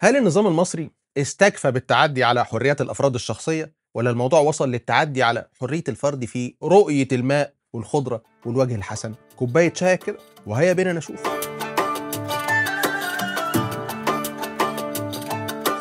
هل النظام المصري استكفى بالتعدي على حريات الافراد الشخصيه ولا الموضوع وصل للتعدي على حريه الفرد في رؤيه الماء والخضره والوجه الحسن كوبايه شاي كده وهيا بينا نشوف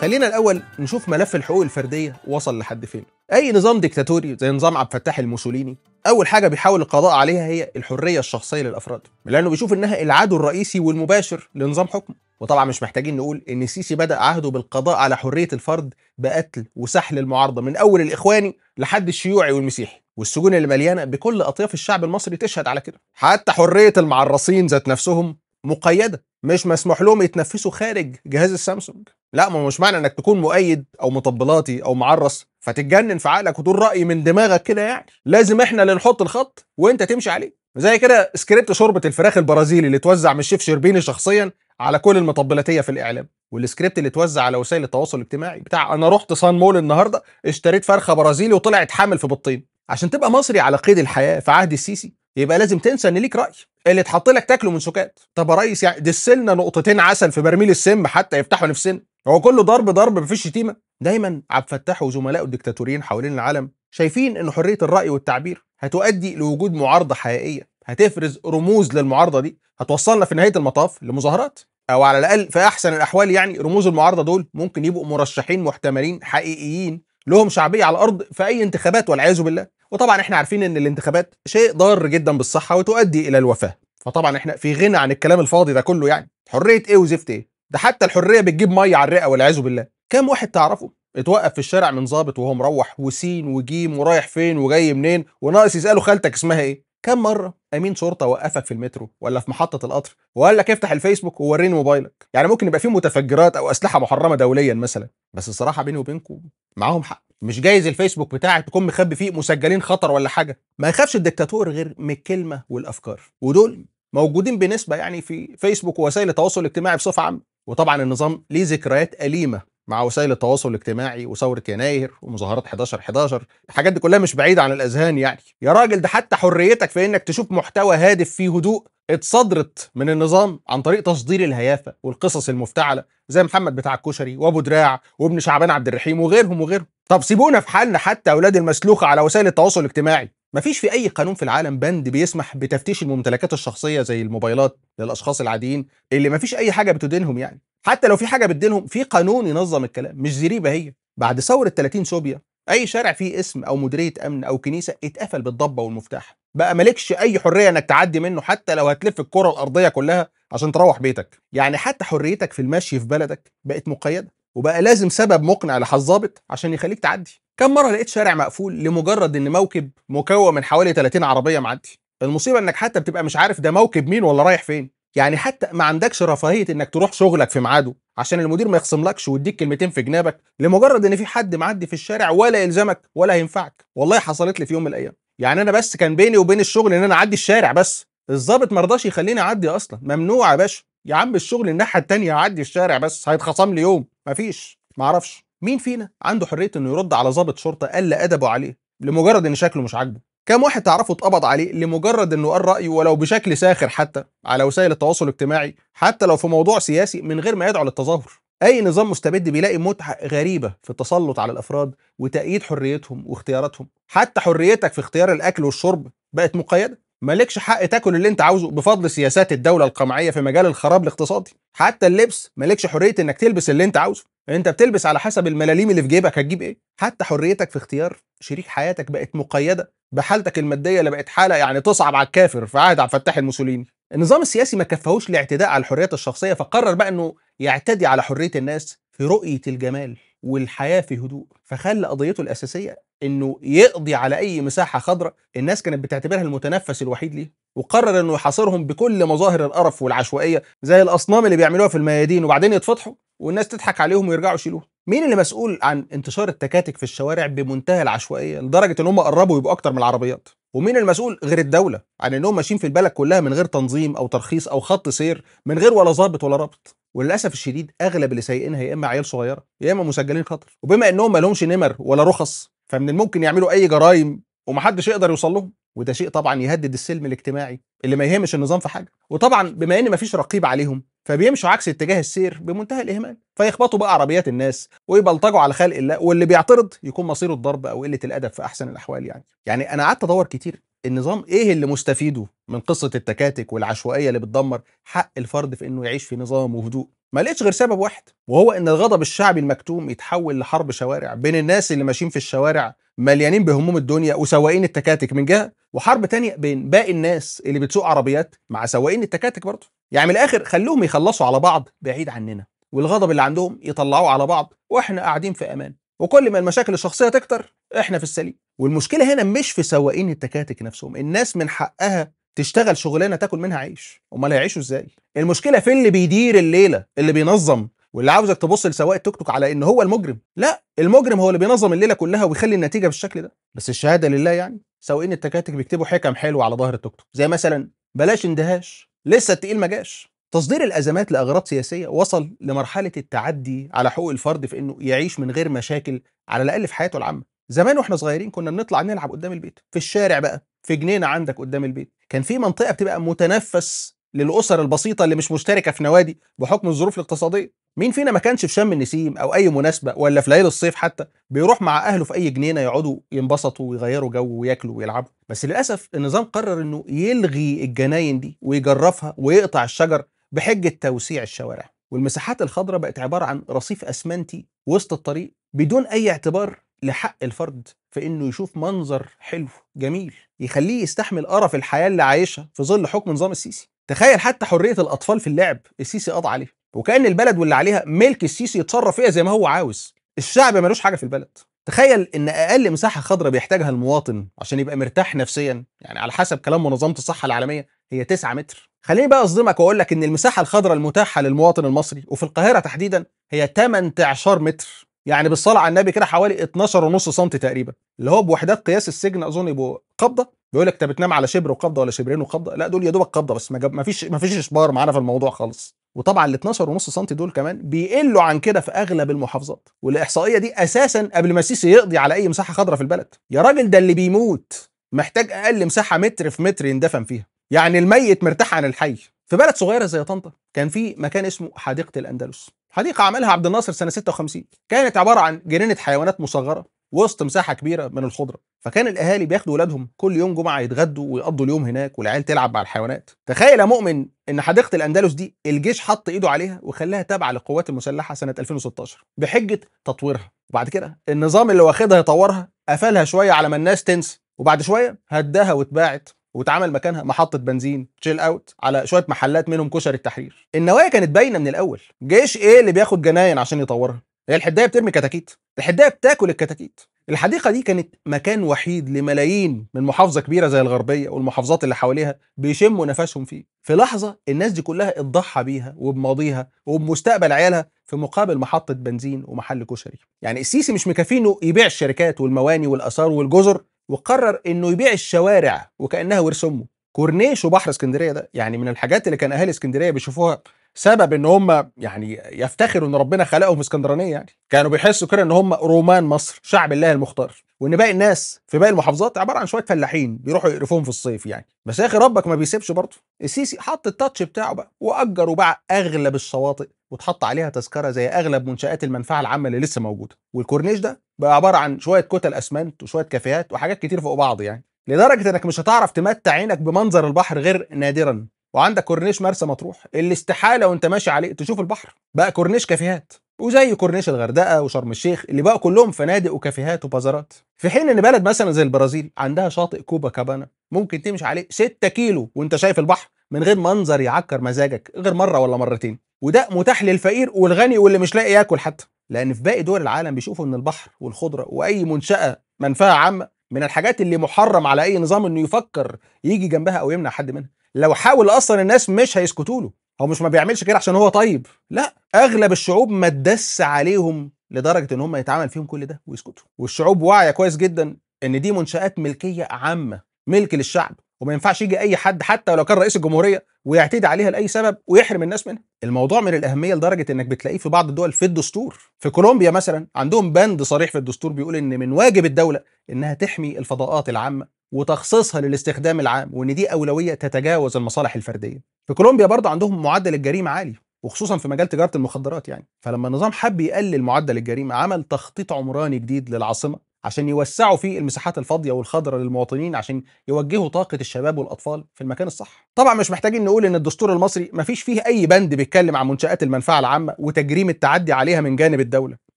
خلينا الاول نشوف ملف الحقوق الفرديه وصل لحد فين اي نظام ديكتاتوري زي نظام عبد الفتاح الموسوليني اول حاجه بيحاول القضاء عليها هي الحريه الشخصيه للافراد لانه بيشوف انها العدو الرئيسي والمباشر لنظام حكمه وطبعا مش محتاجين نقول ان السيسي بدا عهده بالقضاء على حريه الفرد بقتل وسحل المعارضه من اول الاخواني لحد الشيوعي والمسيحي والسجون اللي مليانه بكل اطياف الشعب المصري تشهد على كده حتى حريه المعرصين ذات نفسهم مقيده مش مسموح لهم يتنفسوا خارج جهاز السامسونج لا ما مش معنى انك تكون مؤيد او مطبلاتي او معرص فتتجنن في عقلك وتقول راي من دماغك كده يعني لازم احنا اللي نحط الخط وانت تمشي عليه زي كده سكريبت شوربه الفراخ البرازيلي اللي اتوزع من الشيف شربيني شخصيا على كل المطبلاتيه في الاعلام والسكريبت اللي اتوزع على وسائل التواصل الاجتماعي بتاع انا رحت صان مول النهارده اشتريت فرخه برازيلي وطلعت حامل في بطين عشان تبقى مصري على قيد الحياه في عهد السيسي يبقى لازم تنسى ان ليك راي اللي اتحط لك تاكله من سكات طب يا ريس يعني دسلنا نقطتين عسل في برميل السم حتى يفتحوا نفسنا هو كله ضرب ضرب مفيش شتيمه دايما عبد الفتاح وزملائه الدكتاتوريين حوالين العالم شايفين ان حريه الراي والتعبير هتؤدي لوجود معارضه حقيقيه هتفرز رموز للمعارضه دي هتوصلنا في نهايه المطاف لمظاهرات او على الاقل في احسن الاحوال يعني رموز المعارضه دول ممكن يبقوا مرشحين محتملين حقيقيين لهم شعبيه على الارض في اي انتخابات والعياذ بالله وطبعا احنا عارفين ان الانتخابات شيء ضار جدا بالصحه وتؤدي الى الوفاه فطبعا احنا في غنى عن الكلام الفاضي ده كله يعني حريه ايه وزفت ايه ده حتى الحريه بتجيب ميه على الرئه والعياذ بالله كام واحد تعرفه اتوقف في الشارع من ظابط وهو مروح وسين وجيم ورايح فين وجاي منين وناقص يساله خالتك اسمها ايه كم مره امين شرطه وقفك في المترو ولا في محطه القطر وقال لك افتح الفيسبوك ووريني موبايلك يعني ممكن يبقى فيه متفجرات او اسلحه محرمه دوليا مثلا بس الصراحه بيني وبينكم معاهم حق مش جايز الفيسبوك بتاعك تكون مخبي فيه مسجلين خطر ولا حاجه ما يخافش الدكتاتور غير من الكلمه والافكار ودول موجودين بنسبه يعني في فيسبوك ووسائل التواصل الاجتماعي بصفه عامه وطبعا النظام ليه ذكريات اليمه مع وسائل التواصل الاجتماعي وثوره يناير ومظاهرات 11 11 الحاجات دي كلها مش بعيده عن الاذهان يعني يا راجل ده حتى حريتك في انك تشوف محتوى هادف فيه هدوء اتصدرت من النظام عن طريق تصدير الهيافه والقصص المفتعله زي محمد بتاع الكشري وابو دراع وابن شعبان عبد الرحيم وغيرهم وغيرهم طب سيبونا في حالنا حتى اولاد المسلوخه على وسائل التواصل الاجتماعي مفيش في اي قانون في العالم بند بيسمح بتفتيش الممتلكات الشخصيه زي الموبايلات للاشخاص العاديين اللي مفيش اي حاجه بتدينهم يعني حتى لو في حاجه بتدينهم في قانون ينظم الكلام مش زريبه هي بعد ثوره 30 صوبيا اي شارع فيه اسم او مديريه امن او كنيسه اتقفل بالضبه والمفتاح بقى مالكش اي حريه انك تعدي منه حتى لو هتلف الكره الارضيه كلها عشان تروح بيتك يعني حتى حريتك في المشي في بلدك بقت مقيده وبقى لازم سبب مقنع لحظابط عشان يخليك تعدي كم مره لقيت شارع مقفول لمجرد ان موكب مكون من حوالي 30 عربيه معدي المصيبه انك حتى بتبقى مش عارف ده موكب مين ولا رايح فين يعني حتى ما عندكش رفاهيه انك تروح شغلك في ميعاده عشان المدير ما يخصملكش ويديك كلمتين في جنابك لمجرد ان في حد معدي في الشارع ولا يلزمك ولا هينفعك والله حصلت لي في يوم من الايام يعني انا بس كان بيني وبين الشغل ان انا اعدي الشارع بس الظابط ما رضاش يخليني اعدي اصلا ممنوع يا باشا يا عم الشغل الناحيه التانية اعدي الشارع بس هيتخصم لي يوم مفيش معرفش مين فينا عنده حريه انه يرد على ظابط شرطه قل ادبه عليه لمجرد ان شكله مش عاجبه كم واحد تعرفه اتقبض عليه لمجرد انه قال رايه ولو بشكل ساخر حتى على وسائل التواصل الاجتماعي حتى لو في موضوع سياسي من غير ما يدعو للتظاهر اي نظام مستبد بيلاقي متعه غريبه في التسلط على الافراد وتأييد حريتهم واختياراتهم حتى حريتك في اختيار الاكل والشرب بقت مقيده مالكش حق تاكل اللي انت عاوزه بفضل سياسات الدوله القمعيه في مجال الخراب الاقتصادي حتى اللبس مالكش حريه انك تلبس اللي انت عاوزه انت بتلبس على حسب الملاليم اللي في جيبك هتجيب ايه حتى حريتك في اختيار شريك حياتك بقت مقيده بحالتك الماديه اللي بقت حاله يعني تصعب على الكافر في عهد عبد الفتاح الموسوليني النظام السياسي ما كفاهوش الاعتداء على الحريات الشخصيه فقرر بقى انه يعتدي على حريه الناس في رؤيه الجمال والحياه في هدوء فخلى قضيته الاساسيه انه يقضي على اي مساحه خضراء الناس كانت بتعتبرها المتنفس الوحيد ليه وقرر انه يحاصرهم بكل مظاهر القرف والعشوائيه زي الاصنام اللي بيعملوها في الميادين وبعدين يتفضحوا والناس تضحك عليهم ويرجعوا يشيلوه مين اللي مسؤول عن انتشار التكاتك في الشوارع بمنتهى العشوائيه لدرجه ان هم قربوا يبقوا اكتر من العربيات ومين المسؤول غير الدوله عن انهم ماشيين في البلد كلها من غير تنظيم او ترخيص او خط سير من غير ولا ظابط ولا رابط وللاسف الشديد اغلب اللي سايقينها يا اما عيال صغيره يا اما مسجلين خطر وبما انهم ما لهمش نمر ولا رخص فمن الممكن يعملوا اي جرائم ومحدش يقدر يوصل لهم وده شيء طبعا يهدد السلم الاجتماعي اللي ما يهمش النظام في حاجه وطبعا بما ان مفيش رقيب عليهم فبيمشوا عكس اتجاه السير بمنتهى الاهمال فيخبطوا بقى عربيات الناس ويبلطجوا على خلق الله واللي بيعترض يكون مصيره الضرب او قله الادب في احسن الاحوال يعني يعني انا قعدت ادور كتير النظام ايه اللي مستفيده من قصه التكاتك والعشوائيه اللي بتدمر حق الفرد في انه يعيش في نظام وهدوء ما لقيتش غير سبب واحد وهو ان الغضب الشعبي المكتوم يتحول لحرب شوارع بين الناس اللي ماشيين في الشوارع مليانين بهموم الدنيا وسواقين التكاتك من جهه وحرب تانية بين باقي الناس اللي بتسوق عربيات مع سواقين التكاتك برضه يعني من الاخر خلوهم يخلصوا على بعض بعيد عننا والغضب اللي عندهم يطلعوه على بعض واحنا قاعدين في امان وكل ما المشاكل الشخصيه تكتر احنا في السليم والمشكله هنا مش في سواقين التكاتك نفسهم الناس من حقها تشتغل شغلانه تاكل منها عيش امال هيعيشوا ازاي المشكله في اللي بيدير الليله اللي بينظم واللي عاوزك تبص لسواق التوك توك على ان هو المجرم لا المجرم هو اللي بينظم الليله كلها ويخلي النتيجه بالشكل ده بس الشهاده لله يعني سواقين التكاتك بيكتبوا حكم حلوه على ظهر التوك توك زي مثلا بلاش اندهاش لسه التقيل ما جاش تصدير الازمات لاغراض سياسيه وصل لمرحله التعدي على حقوق الفرد في انه يعيش من غير مشاكل على الاقل في حياته العامه زمان واحنا صغيرين كنا بنطلع نلعب قدام البيت في الشارع بقى في جنينه عندك قدام البيت كان في منطقه بتبقى متنفس للاسر البسيطه اللي مش مشتركه في نوادي بحكم الظروف الاقتصاديه مين فينا ما كانش في شم النسيم او اي مناسبه ولا في ليالي الصيف حتى بيروح مع اهله في اي جنينه يقعدوا ينبسطوا ويغيروا جو وياكلوا ويلعبوا بس للاسف النظام قرر انه يلغي الجناين دي ويجرفها ويقطع الشجر بحجه توسيع الشوارع والمساحات الخضراء بقت عباره عن رصيف اسمنتي وسط الطريق بدون اي اعتبار لحق الفرد في انه يشوف منظر حلو جميل يخليه يستحمل قرف الحياه اللي عايشها في ظل حكم نظام السيسي تخيل حتى حريه الاطفال في اللعب السيسي قضى عليها وكان البلد واللي عليها ملك السيسي يتصرف فيها زي ما هو عاوز الشعب ملوش حاجه في البلد تخيل ان اقل مساحه خضراء بيحتاجها المواطن عشان يبقى مرتاح نفسيا يعني على حسب كلام منظمه الصحه العالميه هي 9 متر خليني بقى اصدمك واقول لك ان المساحه الخضراء المتاحه للمواطن المصري وفي القاهره تحديدا هي 18 متر يعني بالصلاه على النبي كده حوالي 12 ونص سم تقريبا اللي هو بوحدات قياس السجن اظن يبقوا قبضه بيقول لك انت بتنام على شبر وقبضه ولا شبرين وقبضه لا دول يا دوبك قبضه بس ما فيش ما فيش اشبار معانا في الموضوع خالص وطبعا ال 12 ونص سم دول كمان بيقلوا عن كده في اغلب المحافظات والاحصائيه دي اساسا قبل ما السيسي يقضي على اي مساحه خضراء في البلد يا راجل ده اللي بيموت محتاج اقل مساحه متر في متر يندفن فيها يعني الميت مرتاح عن الحي في بلد صغيره زي طنطا كان في مكان اسمه حديقه الاندلس حديقه عملها عبد الناصر سنه 56 كانت عباره عن جنينه حيوانات مصغره وسط مساحه كبيره من الخضره فكان الاهالي بياخدوا ولادهم كل يوم جمعه يتغدوا ويقضوا اليوم هناك والعيال تلعب مع الحيوانات تخيل يا مؤمن ان حديقه الاندلس دي الجيش حط ايده عليها وخلاها تابعه للقوات المسلحه سنه 2016 بحجه تطويرها وبعد كده النظام اللي واخدها يطورها قفلها شويه على ما الناس تنسى وبعد شويه هداها واتباعت واتعمل مكانها محطه بنزين تشيل اوت على شويه محلات منهم كشري التحرير النوايا كانت باينه من الاول جيش ايه اللي بياخد جناين عشان يطورها هي الحدايه بترمي كتاكيت الحدايه بتاكل الكتاكيت الحديقة دي كانت مكان وحيد لملايين من محافظة كبيرة زي الغربية والمحافظات اللي حواليها بيشموا نفسهم فيه في لحظة الناس دي كلها اتضحى بيها وبماضيها وبمستقبل عيالها في مقابل محطة بنزين ومحل كشري يعني السيسي مش مكافينه يبيع الشركات والمواني والآثار والجزر وقرر انه يبيع الشوارع وكانها ورث امه كورنيش وبحر اسكندريه ده يعني من الحاجات اللي كان اهالي اسكندريه بيشوفوها سبب ان هم يعني يفتخروا ان ربنا خلقهم اسكندرانيه يعني كانوا بيحسوا كده ان هم رومان مصر شعب الله المختار وان باقي الناس في باقي المحافظات عباره عن شويه فلاحين بيروحوا يقرفوهم في الصيف يعني بس يا اخي ربك ما بيسيبش برضه السيسي حط التاتش بتاعه بقى واجر وباع اغلب الشواطئ وتحط عليها تذكره زي اغلب منشات المنفعه العامه اللي لسه موجوده والكورنيش ده بقى عباره عن شويه كتل اسمنت وشويه كافيهات وحاجات كتير فوق بعض يعني لدرجه انك مش هتعرف تمتع عينك بمنظر البحر غير نادرا وعندك كورنيش مرسى مطروح اللي استحاله وانت ماشي عليه تشوف البحر بقى كورنيش كافيهات وزي كورنيش الغردقه وشرم الشيخ اللي بقى كلهم فنادق وكافيهات وبازارات في حين ان بلد مثلا زي البرازيل عندها شاطئ كوبا كابانا ممكن تمشي عليه 6 كيلو وانت شايف البحر من غير منظر يعكر مزاجك غير مره ولا مرتين وده متاح للفقير والغني واللي مش لاقي ياكل حتى لان في باقي دول العالم بيشوفوا ان البحر والخضره واي منشاه منفعه عامه من الحاجات اللي محرم على اي نظام انه يفكر يجي جنبها او يمنع حد منها لو حاول اصلا الناس مش هيسكتوا له هو مش ما بيعملش كده عشان هو طيب لا اغلب الشعوب ما تدس عليهم لدرجه ان هم يتعامل فيهم كل ده ويسكتوا والشعوب واعيه كويس جدا ان دي منشات ملكيه عامه ملك للشعب وما ينفعش يجي اي حد حتى لو كان رئيس الجمهوريه ويعتدي عليها لاي سبب ويحرم الناس منها الموضوع من الاهميه لدرجه انك بتلاقيه في بعض الدول في الدستور في كولومبيا مثلا عندهم بند صريح في الدستور بيقول ان من واجب الدوله انها تحمي الفضاءات العامه وتخصيصها للاستخدام العام وان دي اولويه تتجاوز المصالح الفرديه في كولومبيا برضه عندهم معدل الجريمه عالي وخصوصا في مجال تجاره المخدرات يعني فلما النظام حب يقلل معدل الجريمه عمل تخطيط عمراني جديد للعاصمه عشان يوسعوا فيه المساحات الفاضيه والخضراء للمواطنين عشان يوجهوا طاقه الشباب والاطفال في المكان الصح. طبعا مش محتاجين نقول ان الدستور المصري مفيش فيه اي بند بيتكلم عن منشات المنفعه العامه وتجريم التعدي عليها من جانب الدوله،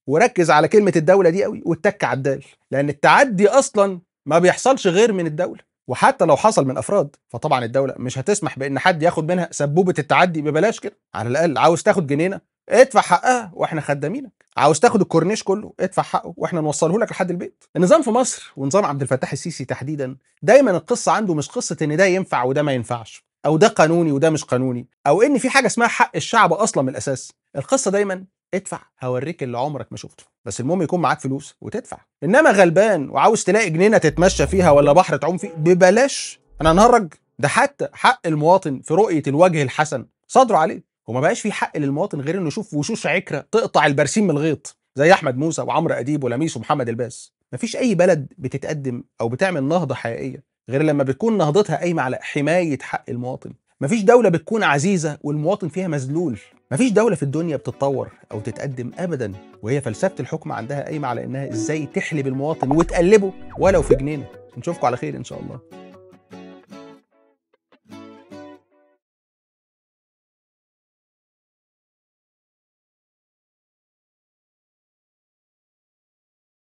وركز على كلمه الدوله دي قوي واتك على الدال، لان التعدي اصلا ما بيحصلش غير من الدوله وحتى لو حصل من افراد فطبعا الدوله مش هتسمح بان حد ياخد منها سبوبه التعدي ببلاش كده على الاقل عاوز تاخد جنينه ادفع حقها واحنا خدامينك عاوز تاخد الكورنيش كله ادفع حقه واحنا نوصله لك لحد البيت النظام في مصر ونظام عبد الفتاح السيسي تحديدا دايما القصه عنده مش قصه ان ده ينفع وده ما ينفعش او ده قانوني وده مش قانوني او ان في حاجه اسمها حق الشعب اصلا من الاساس القصه دايما ادفع هوريك اللي عمرك ما شفته بس المهم يكون معاك فلوس وتدفع انما غلبان وعاوز تلاقي جنينه تتمشى فيها ولا بحر تعوم فيه ببلاش انا انهرج ده حتى حق المواطن في رؤيه الوجه الحسن صدره عليه وما بقاش في حق للمواطن غير انه يشوف وشوش عكره تقطع البرسيم من الغيط زي احمد موسى وعمرو اديب ولميس ومحمد الباس مفيش اي بلد بتتقدم او بتعمل نهضه حقيقيه غير لما بتكون نهضتها قايمه على حمايه حق المواطن مفيش دولة بتكون عزيزة والمواطن فيها مذلول مفيش دولة في الدنيا بتتطور أو تتقدم أبدا وهي فلسفة الحكم عندها قايمة على إنها إزاي تحلب المواطن وتقلبه ولو في جنينة نشوفكم على خير إن شاء الله